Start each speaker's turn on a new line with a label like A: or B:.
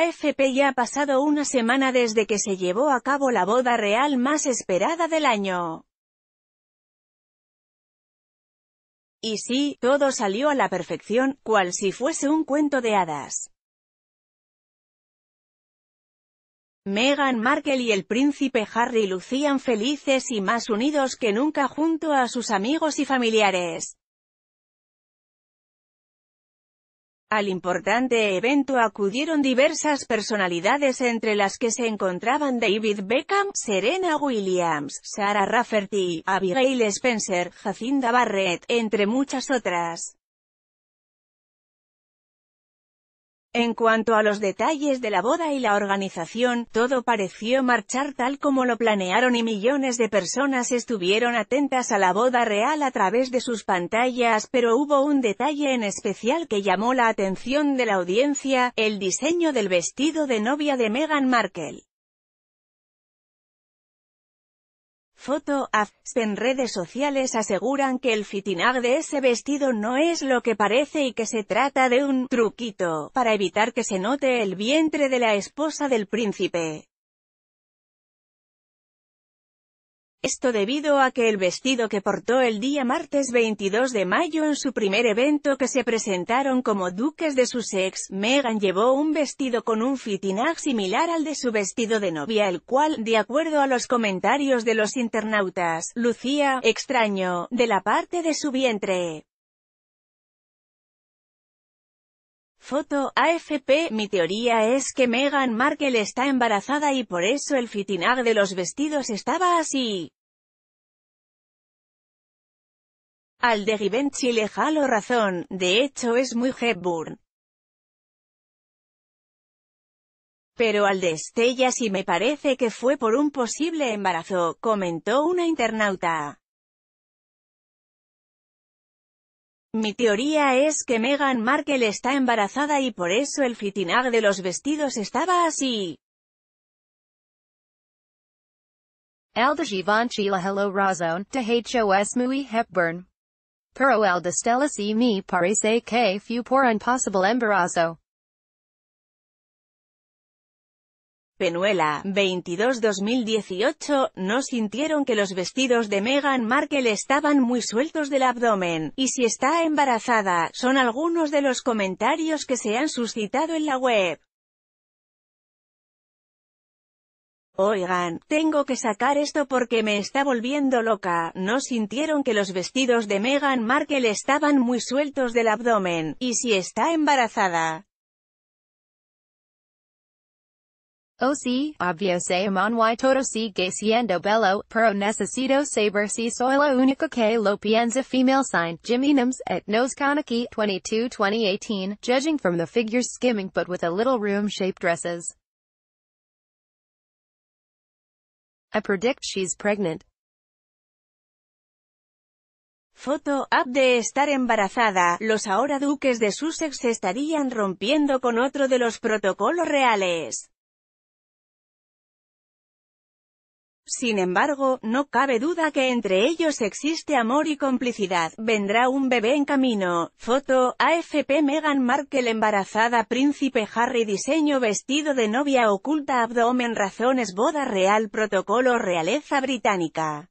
A: AFP ya ha pasado una semana desde que se llevó a cabo la boda real más esperada del año. Y sí, todo salió a la perfección, cual si fuese un cuento de hadas. Meghan Markle y el príncipe Harry lucían felices y más unidos que nunca junto a sus amigos y familiares. Al importante evento acudieron diversas personalidades entre las que se encontraban David Beckham, Serena Williams, Sarah Rafferty, Abigail Spencer, Jacinda Barrett, entre muchas otras. En cuanto a los detalles de la boda y la organización, todo pareció marchar tal como lo planearon y millones de personas estuvieron atentas a la boda real a través de sus pantallas, pero hubo un detalle en especial que llamó la atención de la audiencia, el diseño del vestido de novia de Meghan Markle. Foto, en redes sociales aseguran que el fitinag de ese vestido no es lo que parece y que se trata de un truquito, para evitar que se note el vientre de la esposa del príncipe. Esto debido a que el vestido que portó el día martes 22 de mayo en su primer evento que se presentaron como duques de Sussex, Meghan llevó un vestido con un fitinaje similar al de su vestido de novia el cual, de acuerdo a los comentarios de los internautas, lucía, extraño, de la parte de su vientre. Foto, AFP, mi teoría es que Meghan Markle está embarazada y por eso el fitinag de los vestidos estaba así. Al de Givenchy le jalo razón, de hecho es muy Hepburn. Pero al de Estella sí me parece que fue por un posible embarazo, comentó una internauta. Mi teoría es que Meghan Markle está embarazada y por eso el fitinag de los vestidos estaba así.
B: El de Givenchy la hello razón, de hecho es muy Hepburn. Pero el de Stella si e me parece que fue por un posible embarazo.
A: Penuela, 22 2018, no sintieron que los vestidos de Meghan Markle estaban muy sueltos del abdomen, y si está embarazada, son algunos de los comentarios que se han suscitado en la web. Oigan, tengo que sacar esto porque me está volviendo loca. No sintieron que los vestidos de Meghan Markle estaban muy sueltos del abdomen, y si está
B: embarazada. O oh, si, obvio se y todo sigue siendo bello, pero necesito saber si soy la única que lo piensa female sign, Jimmy Nums at Nosconaki 22 2018, judging from the figures skimming but with a little room-shaped dresses. I predict she's pregnant.
A: Foto, app de estar embarazada, los ahora duques de Sussex estarían rompiendo con otro de los protocolos reales. Sin embargo, no cabe duda que entre ellos existe amor y complicidad. Vendrá un bebé en camino. Foto, AFP Meghan Markle embarazada Príncipe Harry Diseño vestido de novia oculta Abdomen Razones Boda Real Protocolo Realeza Británica